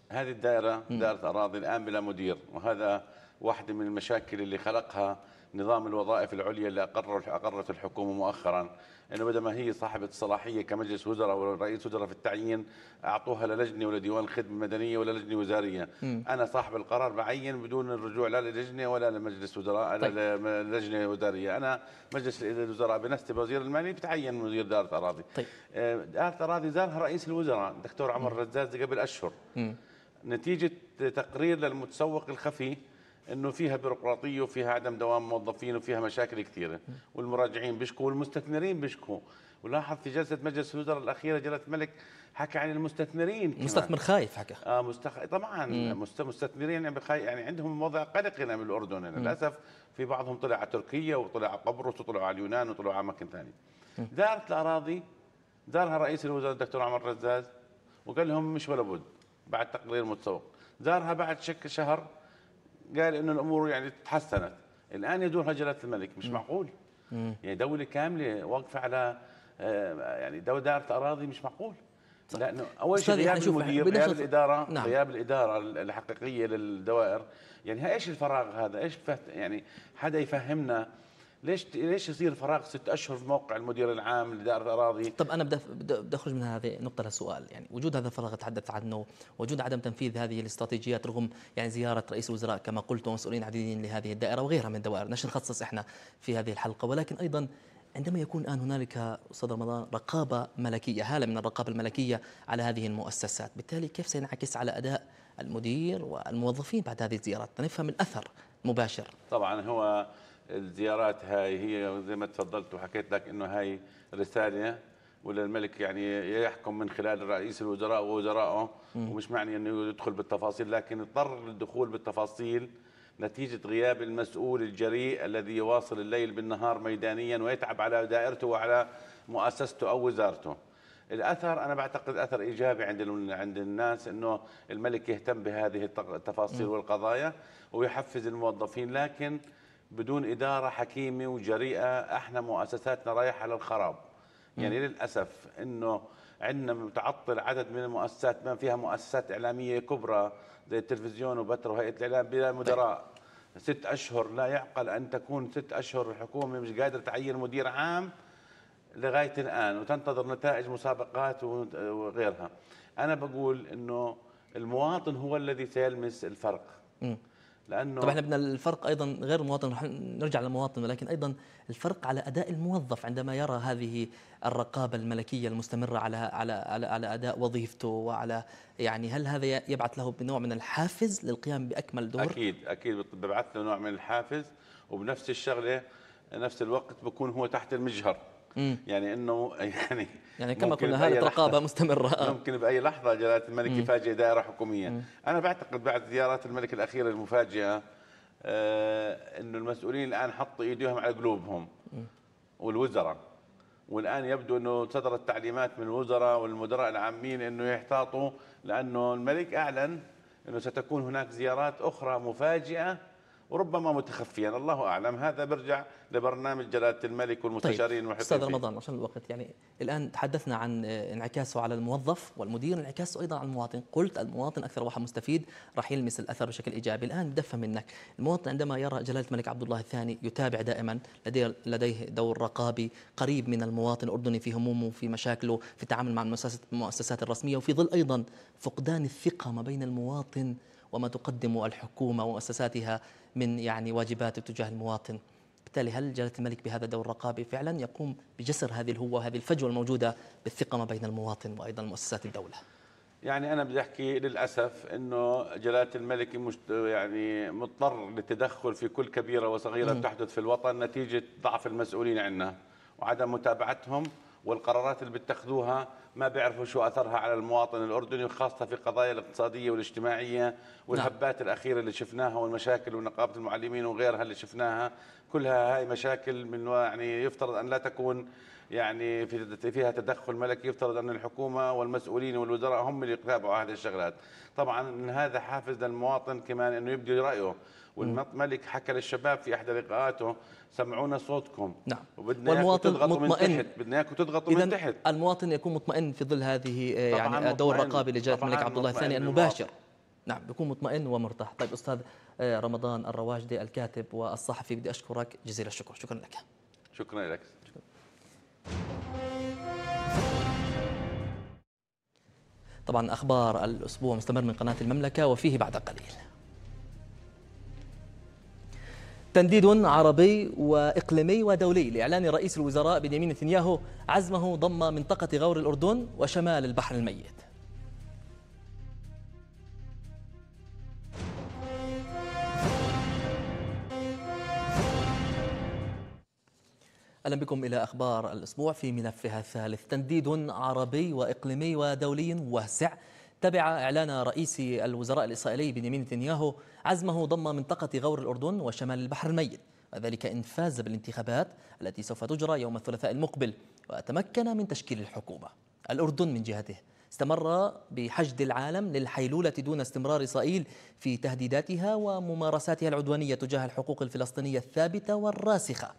هذه الدائره دائره اراضي الان بلا مدير وهذا واحده من المشاكل اللي خلقها نظام الوظائف العليا اللي أقره أقرته الحكومة مؤخرا أنه بدل ما هي صاحبة الصلاحية كمجلس وزراء ورئيس وزراء في التعيين أعطوها للجنه ولديوان ولا ديوان خدمة ولا لجنة وزارية م. أنا صاحب القرار بعين بدون الرجوع لا للجنة ولا لمجلس وزراء طيب. لا لجنة وزارية أنا مجلس الوزراء بنستي وزير المالية بتعين مدير دارة أراضي طيب. آه، دارة أراضي زارها رئيس الوزراء الدكتور عمر رزاز قبل أشهر م. نتيجة تقرير للمتسوق الخفي انه فيها بيروقراطيه وفيها عدم دوام موظفين وفيها مشاكل كثيره والمراجعين بيشكوا والمستثمرين بيشكوا ولاحظ في جلسه مجلس الوزراء الاخيره جلاله الملك حكى عن المستثمرين مستثمر خايف حكى اه مستخ... طبعا مم. مستثمرين يعني, بخاي... يعني عندهم وضع قلق هنا نعم بالاردن يعني للاسف في بعضهم طلع على تركيا وطلع على قبرص وطلعوا على اليونان وطلعوا على اماكن ثانيه دارت الاراضي زارها رئيس الوزراء الدكتور عمر رزاز وقال لهم مش ولا بد بعد تقرير متسوق زارها بعد شك شهر قال انه الامور يعني تحسنت الان يدور هجره الملك مش معقول يعني دوله كامله واقفه على آه، يعني دائره اراضي مش معقول صح. لانه اول شيء غياب المدير غياب الاداره نعم. غياب الاداره الحقيقيه للدوائر يعني ايش الفراغ هذا ايش يعني حدا يفهمنا ليش ليش يصير فراغ ست اشهر في موقع المدير العام لدائره الاراضي؟ طب انا بدي اخرج من هذه النقطه لسؤال يعني وجود هذا الفراغ تحدثت عنه، وجود عدم تنفيذ هذه الاستراتيجيات رغم يعني زياره رئيس الوزراء كما قلت ومسؤولين عديدين لهذه الدائره وغيرها من الدوائر، ليش نخصص احنا في هذه الحلقه ولكن ايضا عندما يكون الان هنالك استاذ رمضان رقابه ملكيه، هاله من الرقابه الملكيه على هذه المؤسسات، بالتالي كيف سينعكس على اداء المدير والموظفين بعد هذه الزيارات؟ نفهم الاثر مباشر. طبعا هو الزيارات هاي هي زي ما تفضلت وحكيت لك انه هاي رساله ولا الملك يعني يحكم من خلال رئيس الوزراء ووزرائه ومش معني انه يدخل بالتفاصيل لكن اضطر للدخول بالتفاصيل نتيجة غياب المسؤول الجريء الذي يواصل الليل بالنهار ميدانيا ويتعب على دائرته وعلى مؤسسته أو وزارته الأثر أنا بعتقد أثر إيجابي عند عند الناس أنه الملك يهتم بهذه التفاصيل والقضايا ويحفز الموظفين لكن بدون اداره حكيمه وجريئه احنا مؤسساتنا رايحه للخراب يعني للاسف انه عندنا متعطل عدد من المؤسسات ما فيها مؤسسات اعلاميه كبرى زي التلفزيون وبتر وهيئه الاعلام بلا طيب. مدراء ست اشهر لا يعقل ان تكون ست اشهر الحكومه مش قادره تعين مدير عام لغايه الان وتنتظر نتائج مسابقات وغيرها انا بقول انه المواطن هو الذي سيلمس الفرق لانه طبعا احنا بدنا الفرق ايضا غير المواطن رح نرجع للمواطن ولكن ايضا الفرق على اداء الموظف عندما يرى هذه الرقابه الملكيه المستمره على على على, على اداء وظيفته وعلى يعني هل هذا يبعث له بنوع من الحافز للقيام باكمل دور؟ اكيد اكيد ببعث له نوع من الحافز وبنفس الشغله نفس الوقت بكون هو تحت المجهر يعني انه يعني يعني كما قلنا هذه رقابه مستمره ممكن باي لحظه جلاله الملك يفاجئ دائره حكوميه مم. انا بعتقد بعد زيارات الملك الاخيره المفاجئه آه انه المسؤولين الان حطوا ايديهم على قلوبهم والوزراء والان يبدو انه صدرت تعليمات من الوزراء والمدراء العامين انه يحتاطوا لانه الملك اعلن انه ستكون هناك زيارات اخرى مفاجئه وربما متخفيا الله اعلم هذا برجع لبرنامج جلاله الملك والمستشارين طيب استاذ رمضان عشان الوقت يعني الان تحدثنا عن انعكاسه على الموظف والمدير انعكاسه ايضا على المواطن قلت المواطن اكثر واحد مستفيد راح يلمس الاثر بشكل ايجابي الان بدي افهم منك المواطن عندما يرى جلاله الملك عبد الله الثاني يتابع دائما لديه لديه دور رقابي قريب من المواطن الاردني في همومه في مشاكله في التعامل مع المؤسسات الرسميه وفي ظل ايضا فقدان الثقه ما بين المواطن وما تقدم الحكومه ومؤسساتها من يعني واجباته تجاه المواطن بالتالي هل جلالة الملك بهذا الدور الرقابي فعلا يقوم بجسر هذه الهوة وهذه الفجوة الموجودة بالثقة ما بين المواطن وأيضا مؤسسات الدولة يعني أنا بدي أحكي للأسف أنه جلالة الملك مشت... يعني مضطر للتدخل في كل كبيرة وصغيرة م. تحدث في الوطن نتيجة ضعف المسؤولين عندنا وعدم متابعتهم والقرارات اللي بتاخذوها ما بيعرفوا شو اثرها على المواطن الاردني وخاصه في قضايا الاقتصاديه والاجتماعيه والهبات الاخيره اللي شفناها والمشاكل ونقابه المعلمين وغيرها اللي شفناها كلها هاي مشاكل من يعني يفترض ان لا تكون يعني في فيها تدخل ملكي يفترض ان الحكومه والمسؤولين والوزراء هم اللي يتابعوا هذه الشغلات طبعا هذا حافز للمواطن كمان انه يبدي رايه والملك ملك حكى للشباب في احدى لقاءاته سمعونا صوتكم نعم وبدنا والمواطن تضغطوا مطمئن من تحت بدنا اياكم تضغطوا من تحت المواطن يكون مطمئن في ظل هذه آه، يعني دور الرقابه اللي جاءت الملك عبد الله الثاني المباشر نعم بيكون مطمئن ومرتاح طيب استاذ آه، رمضان الرواجدي الكاتب والصحفي بدي اشكرك جزيل الشكر شكرا لك شكرا لك شكرا. طبعا اخبار الاسبوع مستمر من قناه المملكه وفيه بعد قليل تنديد عربي وإقليمي ودولي لإعلان رئيس الوزراء بنيامين نتنياهو عزمه ضم منطقة غور الأردن وشمال البحر الميت اهلا بكم الى اخبار الاسبوع في ملفها الثالث تنديد عربي واقليمي ودولي واسع تبع إعلان رئيس الوزراء الإسرائيلي بنيامين نتنياهو عزمه ضم منطقة غور الأردن وشمال البحر الميت وذلك إن فاز بالانتخابات التي سوف تجرى يوم الثلاثاء المقبل وتمكن من تشكيل الحكومة الأردن من جهته استمر بحشد العالم للحيلولة دون استمرار إسرائيل في تهديداتها وممارساتها العدوانية تجاه الحقوق الفلسطينية الثابتة والراسخة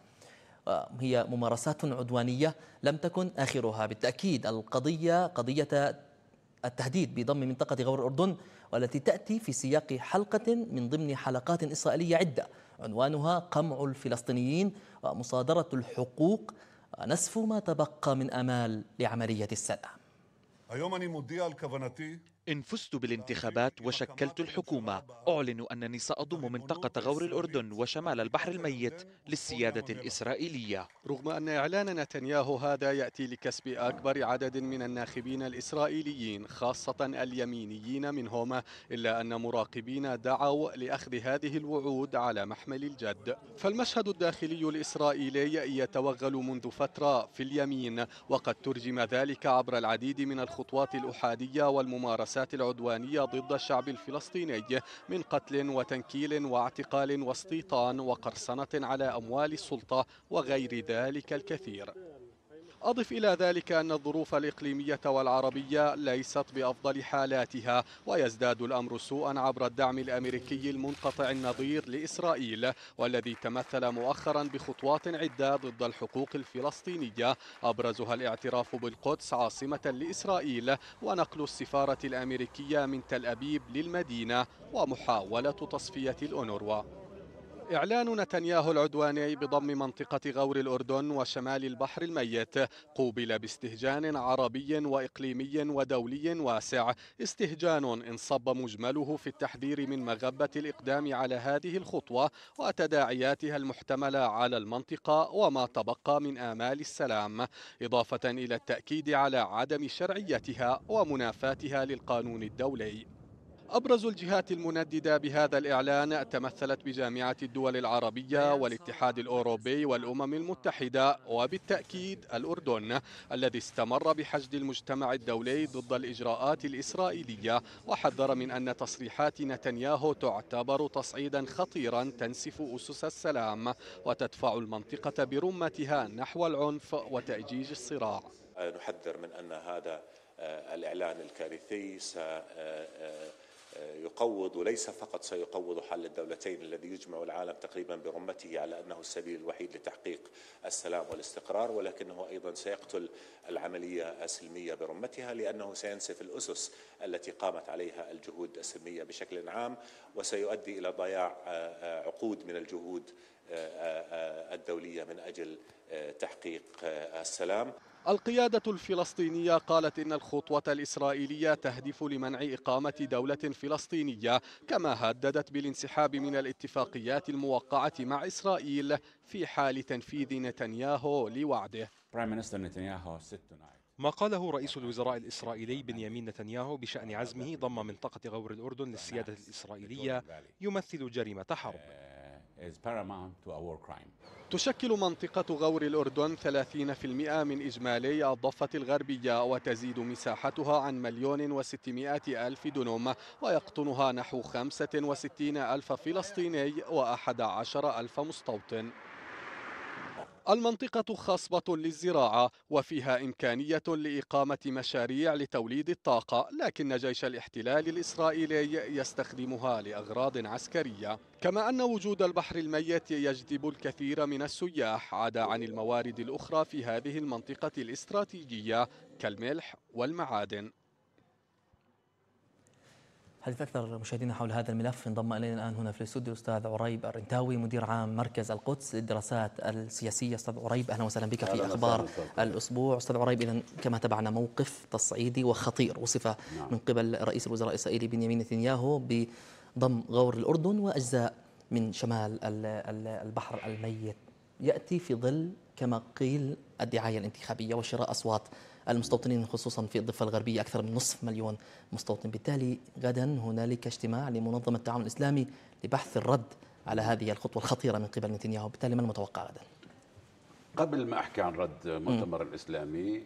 هي ممارسات عدوانية لم تكن آخرها بالتأكيد القضية قضية التهديد بضم منطقة غور الأردن والتي تأتي في سياق حلقة من ضمن حلقات إسرائيلية عدة عنوانها قمع الفلسطينيين ومصادرة الحقوق ونسف ما تبقى من أمال لعملية السلام إن فزت بالانتخابات وشكلت الحكومة أعلن أنني سأضم منطقة غور الأردن وشمال البحر الميت للسيادة الإسرائيلية رغم أن إعلان نتنياهو هذا يأتي لكسب أكبر عدد من الناخبين الإسرائيليين خاصة اليمينيين منهم إلا أن مراقبين دعوا لأخذ هذه الوعود على محمل الجد فالمشهد الداخلي الإسرائيلي يتوغل منذ فترة في اليمين وقد ترجم ذلك عبر العديد من الخطوات الأحادية والممارسة الممارسات العدوانية ضد الشعب الفلسطيني من قتل وتنكيل واعتقال واستيطان وقرصنة على أموال السلطة وغير ذلك الكثير أضف إلى ذلك أن الظروف الإقليمية والعربية ليست بأفضل حالاتها ويزداد الأمر سوءا عبر الدعم الأمريكي المنقطع النظير لإسرائيل والذي تمثل مؤخرا بخطوات عدة ضد الحقوق الفلسطينية أبرزها الاعتراف بالقدس عاصمة لإسرائيل ونقل السفارة الأمريكية من تل أبيب للمدينة ومحاولة تصفية الأونروا إعلان نتنياهو العدواني بضم منطقة غور الأردن وشمال البحر الميت قوبل باستهجان عربي وإقليمي ودولي واسع استهجان انصب مجمله في التحذير من مغبة الإقدام على هذه الخطوة وتداعياتها المحتملة على المنطقة وما تبقى من آمال السلام إضافة إلى التأكيد على عدم شرعيتها ومنافاتها للقانون الدولي أبرز الجهات المنددة بهذا الإعلان تمثلت بجامعة الدول العربية والاتحاد الأوروبي والأمم المتحدة وبالتأكيد الأردن الذي استمر بحشد المجتمع الدولي ضد الإجراءات الإسرائيلية وحذر من أن تصريحات نتنياهو تعتبر تصعيدا خطيرا تنسف أسس السلام وتدفع المنطقة برمتها نحو العنف وتأجيج الصراع نحذر من أن هذا آه، الإعلان الكارثي يقوض وليس فقط سيقوض حل الدولتين الذي يجمع العالم تقريبا برمته على انه السبيل الوحيد لتحقيق السلام والاستقرار ولكنه ايضا سيقتل العمليه السلميه برمتها لانه سينسف الاسس التي قامت عليها الجهود السلميه بشكل عام وسيؤدي الى ضياع آه، آه، عقود من الجهود آه، الدوليه من اجل تحقيق السلام القيادة الفلسطينية قالت إن الخطوة الإسرائيلية تهدف لمنع إقامة دولة فلسطينية كما هددت بالانسحاب من الاتفاقيات الموقعة مع إسرائيل في حال تنفيذ نتنياهو لوعده ما قاله رئيس الوزراء الإسرائيلي بنيامين نتنياهو بشأن عزمه ضم منطقة غور الأردن للسيادة الإسرائيلية يمثل جريمة حرب تشكل منطقة غور الأردن 30% من إجمالي الضفة الغربية وتزيد مساحتها عن مليون وستمائة ألف دونم ويقطنها نحو 65 ألف فلسطيني وأحد عشر ألف مستوطن المنطقة خصبة للزراعة وفيها إمكانية لإقامة مشاريع لتوليد الطاقة لكن جيش الاحتلال الإسرائيلي يستخدمها لأغراض عسكرية كما أن وجود البحر الميت يجذب الكثير من السياح عدا عن الموارد الأخرى في هذه المنطقة الاستراتيجية كالملح والمعادن حديث أكثر مشاهدينا حول هذا الملف انضم إلينا الآن هنا في الاستوديو الأستاذ عريب الرنتاوي مدير عام مركز القدس للدراسات السياسية أستاذ عريب أهلا وسهلا بك في أخبار الأسبوع أستاذ عريب إذا كما تابعنا موقف تصعيدي وخطير وصف نعم. من قبل رئيس الوزراء الإسرائيلي بنيامين نتنياهو بضم غور الأردن وأجزاء من شمال البحر الميت يأتي في ظل كما قيل الدعاية الانتخابية وشراء أصوات المستوطنين خصوصا في الضفة الغربية أكثر من نصف مليون مستوطن بالتالي غدا هنالك اجتماع لمنظمة التعاون الإسلامي لبحث الرد على هذه الخطوة الخطيرة من قبل نتنياهو بالتالي ما المتوقع غدا؟ قبل ما أحكي عن رد مؤتمر الإسلامي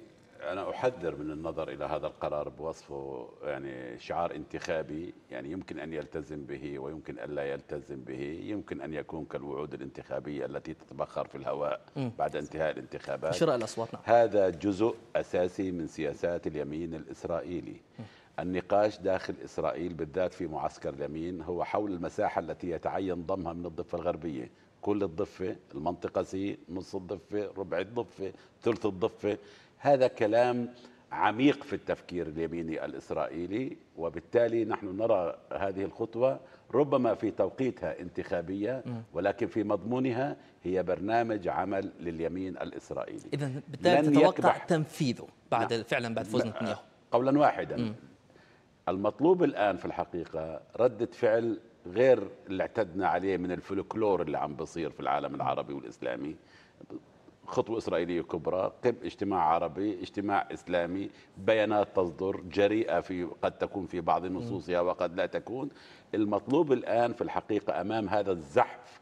انا احذر من النظر الى هذا القرار بوصفه يعني شعار انتخابي يعني يمكن ان يلتزم به ويمكن ان لا يلتزم به يمكن ان يكون كالوعود الانتخابيه التي تتبخر في الهواء بعد انتهاء الانتخابات شراء الاصوات نعم. هذا جزء اساسي من سياسات اليمين الاسرائيلي النقاش داخل اسرائيل بالذات في معسكر اليمين هو حول المساحه التي يتعين ضمها من الضفه الغربيه كل الضفه المنطقه سي نص الضفه ربع الضفه ثلث الضفه هذا كلام عميق في التفكير اليميني الإسرائيلي وبالتالي نحن نرى هذه الخطوة ربما في توقيتها انتخابية ولكن في مضمونها هي برنامج عمل لليمين الإسرائيلي إذا بالتالي تتوقع تنفيذه بعد نعم. فعلا بعد فوز نتنياهو قولا واحدا م. المطلوب الآن في الحقيقة ردة فعل غير اللي اعتدنا عليه من الفلكلور اللي عم بصير في العالم العربي والإسلامي خطوة إسرائيلية كبرى قم اجتماع عربي اجتماع إسلامي بيانات تصدر جريئة في قد تكون في بعض نصوصها وقد لا تكون المطلوب الآن في الحقيقة أمام هذا الزحف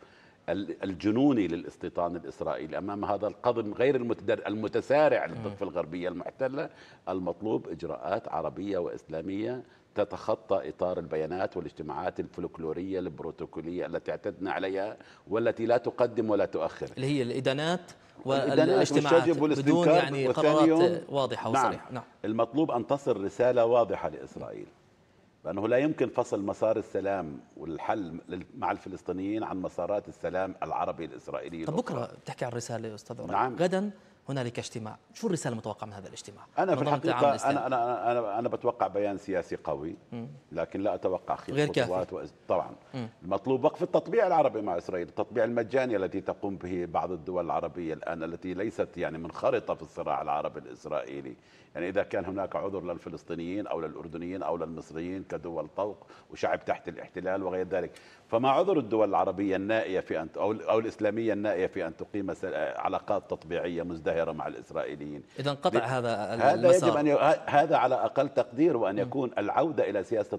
الجنوني للاستيطان الإسرائيلي أمام هذا القضم غير المتدر المتسارع للضفة الغربية المحتلة المطلوب إجراءات عربية وإسلامية تتخطى إطار البيانات والاجتماعات الفلكلورية البروتوكولية التي اعتدنا عليها والتي لا تقدم ولا تؤخر اللي هي الإدانات والاجتماعات بدون يعني قرارات واضحة وصريحة نعم. نعم. المطلوب أن تصل رسالة واضحة لإسرائيل بأنه لا يمكن فصل مسار السلام والحل مع الفلسطينيين عن مسارات السلام العربي الإسرائيلي طب بكرة بتحكي عن رسالة يا أستاذ نعم غدا هنالك اجتماع شو الرساله المتوقعه من هذا الاجتماع انا في الحقيقه انا انا انا انا بتوقع بيان سياسي قوي لكن لا اتوقع خير خطوات وإز... طبعا المطلوب وقف التطبيع العربي مع اسرائيل التطبيع المجاني التي تقوم به بعض الدول العربيه الان التي ليست يعني منخرطه في الصراع العربي الاسرائيلي يعني اذا كان هناك عذر للفلسطينيين او للاردنيين او للمصريين كدول طوق وشعب تحت الاحتلال وغير ذلك فما عذر الدول العربية النائية في أن أو, أو الإسلامية النائية في أن تقيم علاقات تطبيعية مزدهرة مع الإسرائيليين إذا انقطع هذا المسار هذا يجب أن ي... هذا على أقل تقدير وأن يكون م. العودة إلى سياسة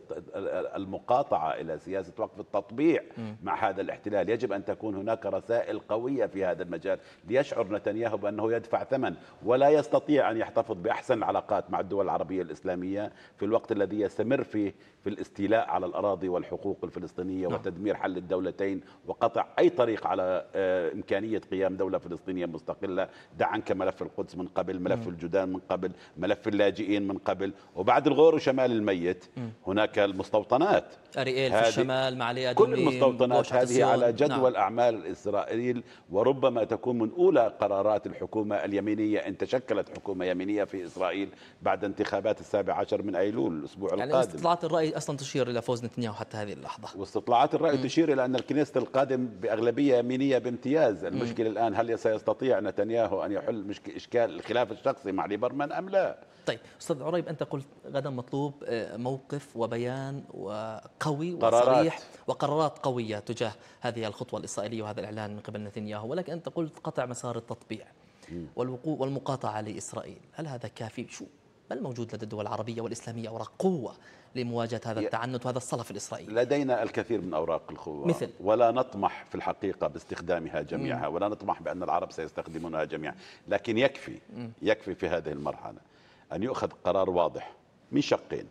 المقاطعة إلى سياسة وقف التطبيع م. مع هذا الاحتلال يجب أن تكون هناك رسائل قوية في هذا المجال ليشعر نتنياهو بأنه يدفع ثمن ولا يستطيع أن يحتفظ بأحسن العلاقات مع الدول العربية الإسلامية في الوقت الذي يستمر فيه في الاستيلاء على الأراضي والحقوق الفلسطينية نعم. وتدمير تدمير حل الدولتين وقطع أي طريق على آه، إمكانية قيام دولة فلسطينية مستقلة دع عنك ملف القدس من قبل ملف الجدان من قبل ملف اللاجئين من قبل وبعد الغور وشمال الميت هناك المستوطنات أريئيل في الشمال معلي كل المستوطنات هذه على جدول نعم. أعمال إسرائيل وربما تكون من أولى قرارات الحكومة اليمينية إن تشكلت حكومة يمينية في إسرائيل بعد انتخابات السابع عشر من أيلول الأسبوع يعني القادم استطلاعات الرأي أصلا تشير إلى فوز نتنياهو حتى هذه اللحظة واستطلاعات الرأي الرأي تشير إلى أن الكنيست القادم بأغلبية يمينية بامتياز المشكلة الآن هل سيستطيع نتنياهو أن يحل إشكال الخلاف الشخصي مع ليبرمان أم لا طيب أستاذ عريب أنت قلت غدا مطلوب آه، موقف وبيان وقوي وصريح وقرارات قوية تجاه هذه الخطوة الإسرائيلية وهذا الإعلان من قبل نتنياهو ولكن أنت قلت قطع مسار التطبيع والمقاطعة لإسرائيل هل هذا كافي شو ما الموجود لدى الدول العربية والإسلامية أوراق قوة لمواجهة هذا التعنت وهذا الصلف الإسرائيلي لدينا الكثير من أوراق القوة مثل ولا نطمح في الحقيقة باستخدامها جميعها ولا نطمح بأن العرب سيستخدمونها جميعا لكن يكفي يكفي في هذه المرحلة أن يؤخذ قرار واضح من شقين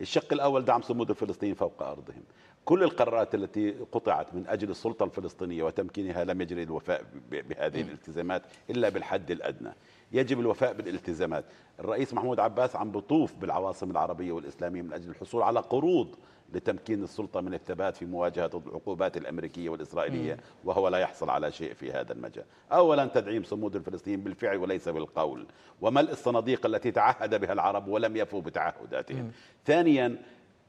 الشق الأول دعم صمود الفلسطينيين فوق أرضهم كل القرارات التي قطعت من أجل السلطة الفلسطينية وتمكينها لم يجري الوفاء بهذه الالتزامات إلا بالحد الأدنى يجب الوفاء بالالتزامات الرئيس محمود عباس عم بطوف بالعواصم العربية والإسلامية من أجل الحصول على قروض لتمكين السلطة من الثبات في مواجهة العقوبات الأمريكية والإسرائيلية م. وهو لا يحصل على شيء في هذا المجال أولا تدعيم صمود الفلسطينيين بالفعل وليس بالقول وملء الصناديق التي تعهد بها العرب ولم يفوا بتعهداتهم ثانيا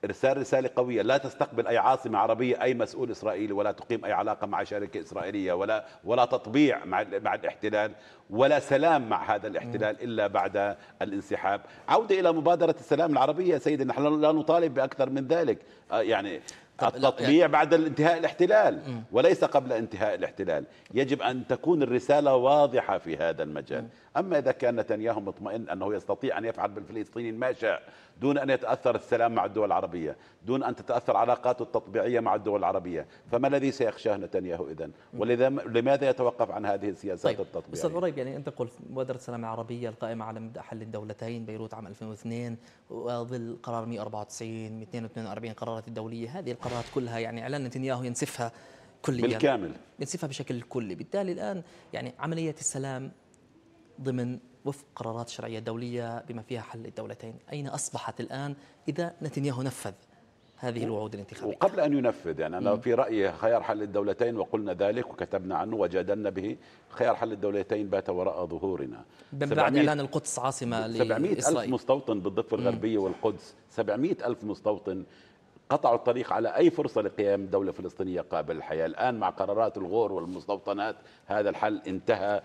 ارسال رساله قويه لا تستقبل اي عاصمه عربيه اي مسؤول اسرائيلي ولا تقيم اي علاقه مع شركه اسرائيليه ولا ولا تطبيع مع مع الاحتلال ولا سلام مع هذا الاحتلال الا بعد الانسحاب عوده الى مبادره السلام العربيه سيدي نحن لا نطالب باكثر من ذلك آه، يعني التطبيع يعني بعد انتهاء الاحتلال وليس قبل انتهاء الاحتلال يجب أن تكون الرسالة واضحة في هذا المجال أما إذا كان نتنياهو مطمئن أنه يستطيع أن يفعل بالفلسطينيين ما شاء دون أن يتأثر السلام مع الدول العربية دون أن تتأثر علاقاته التطبيعية مع الدول العربية فما الذي سيخشاه نتنياهو إذن ولذا لماذا يتوقف عن هذه السياسات طيب. التطبيعية أستاذ قريب يعني أنت قلت مبادرة السلام العربية القائمة على مبدأ حل الدولتين بيروت عام 2002 وظل قرار 194 242 قرارات الدولية هذه القرارات القرارات كلها يعني اعلان نتنياهو ينسفها كليا بالكامل ينسفها بشكل كلي بالتالي الان يعني عمليه السلام ضمن وفق قرارات شرعيه دوليه بما فيها حل الدولتين اين اصبحت الان اذا نتنياهو نفذ هذه الوعود الانتخابيه وقبل ان ينفذ يعني انا في رايي خيار حل الدولتين وقلنا ذلك وكتبنا عنه وجادلنا به خيار حل الدولتين بات وراء ظهورنا بعد اعلان القدس عاصمه 700 الف مستوطن بالضفه الغربيه والقدس 700 الف مستوطن قطعوا الطريق على أي فرصة لقيام دولة فلسطينية قابلة للحياة الآن مع قرارات الغور والمستوطنات هذا الحل انتهى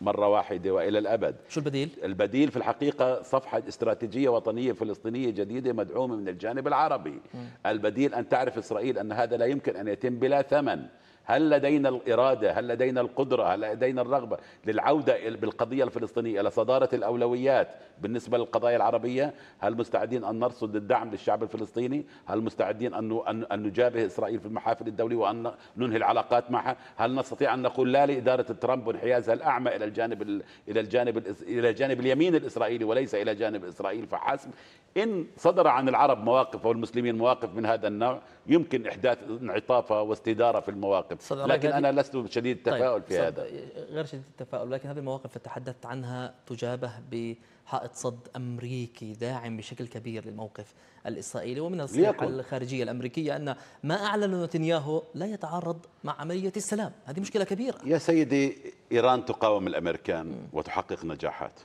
مرة واحدة وإلى الأبد شو البديل؟ البديل في الحقيقة صفحة استراتيجية وطنية فلسطينية جديدة مدعومة من الجانب العربي م. البديل أن تعرف إسرائيل أن هذا لا يمكن أن يتم بلا ثمن هل لدينا الإرادة هل لدينا القدرة هل لدينا الرغبة للعودة بالقضية الفلسطينية إلى صدارة الأولويات بالنسبة للقضايا العربية هل مستعدين أن نرصد الدعم للشعب الفلسطيني هل مستعدين أن أن نجابه إسرائيل في المحافل الدولية وأن ننهي العلاقات معها هل نستطيع أن نقول لا لإدارة ترامب وانحيازها الأعمى إلى الجانب إلى الجانب إلى جانب اليمين الإسرائيلي وليس إلى جانب إسرائيل فحسب إن صدر عن العرب مواقف والمسلمين مواقف من هذا النوع يمكن احداث انعطافه واستداره في المواقف لكن انا لست شديد طيب، التفاؤل طيب في هذا غير شديد التفاؤل لكن هذه المواقف تحدثت عنها تجابه بحائط صد امريكي داعم بشكل كبير للموقف الاسرائيلي ومن الصيحه الخارجيه الامريكيه ان ما اعلنه نتنياهو لا يتعارض مع عمليه السلام هذه مشكله كبيره يا سيدي ايران تقاوم الامريكان وتحقق نجاحات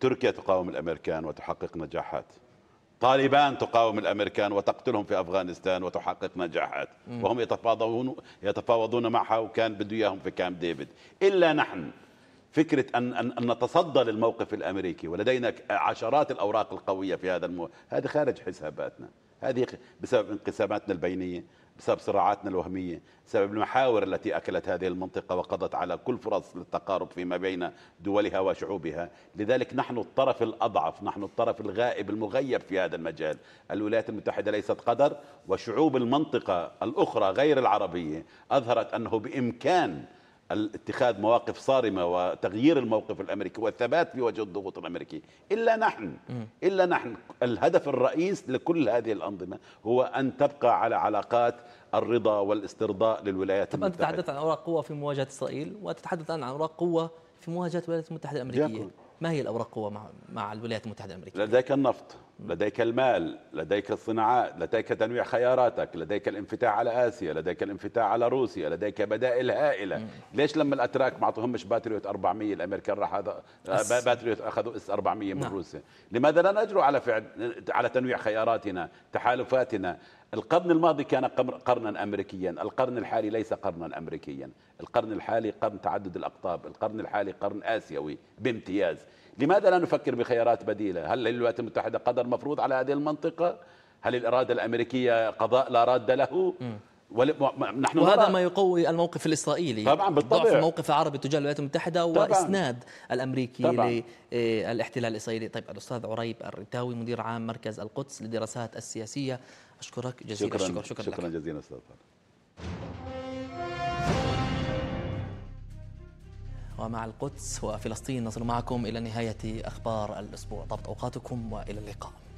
تركيا تقاوم الامريكان وتحقق نجاحات طالبان تقاوم الامريكان وتقتلهم في افغانستان وتحقق نجاحات وهم يتفاوضون يتفاوضون معها وكان بده اياهم في كامب ديفيد الا نحن فكره ان ان, نتصدى للموقف الامريكي ولدينا عشرات الاوراق القويه في هذا المو... هذا خارج حساباتنا هذه بسبب انقساماتنا البينيه بسبب صراعاتنا الوهمية بسبب المحاور التي أكلت هذه المنطقة وقضت على كل فرص للتقارب فيما بين دولها وشعوبها لذلك نحن الطرف الأضعف نحن الطرف الغائب المغيب في هذا المجال الولايات المتحدة ليست قدر وشعوب المنطقة الأخرى غير العربية أظهرت أنه بإمكان اتخاذ مواقف صارمة وتغيير الموقف الأمريكي والثبات في وجه الضغوط الأمريكي إلا نحن إلا نحن الهدف الرئيس لكل هذه الأنظمة هو أن تبقى على علاقات الرضا والاسترضاء للولايات طب المتحدة أنت تتحدث عن أوراق قوة في مواجهة إسرائيل وتتحدث عن أوراق قوة في مواجهة الولايات المتحدة الأمريكية ما هي الأوراق قوة مع, مع الولايات المتحدة الأمريكية؟ لديك النفط لديك المال لديك الصناعات لديك تنويع خياراتك لديك الانفتاح على آسيا لديك الانفتاح على روسيا لديك بدائل هائلة مم. ليش لما الأتراك ما أعطوهمش باتريوت 400 الأمريكان راح هذا أس... آه، باتريوت أخذوا اس 400 من نعم. روسيا لماذا لا نجرؤ على فعل على تنويع خياراتنا تحالفاتنا القرن الماضي كان قرنا أمريكيا القرن الحالي ليس قرنا أمريكيا القرن الحالي قرن تعدد الأقطاب القرن الحالي قرن آسيوي بامتياز لماذا لا نفكر بخيارات بديلة هل الولايات المتحدة قدر مفروض على هذه المنطقة هل الإرادة الأمريكية قضاء لا راد له نحن وهذا ما يقوي الموقف الإسرائيلي طبعا بالطبع ضعف الموقف العربي تجاه الولايات المتحدة طبعاً وإسناد الأمريكي طبعا. للاحتلال الإسرائيلي طيب الأستاذ عريب الرتاوي مدير عام مركز القدس للدراسات السياسية أشكرك جزيلا شكرا شكرا, شكرا, شكرا لك. جزيلا أستاذ ومع القدس وفلسطين نصل معكم إلى نهاية أخبار الأسبوع ضبط أوقاتكم وإلى اللقاء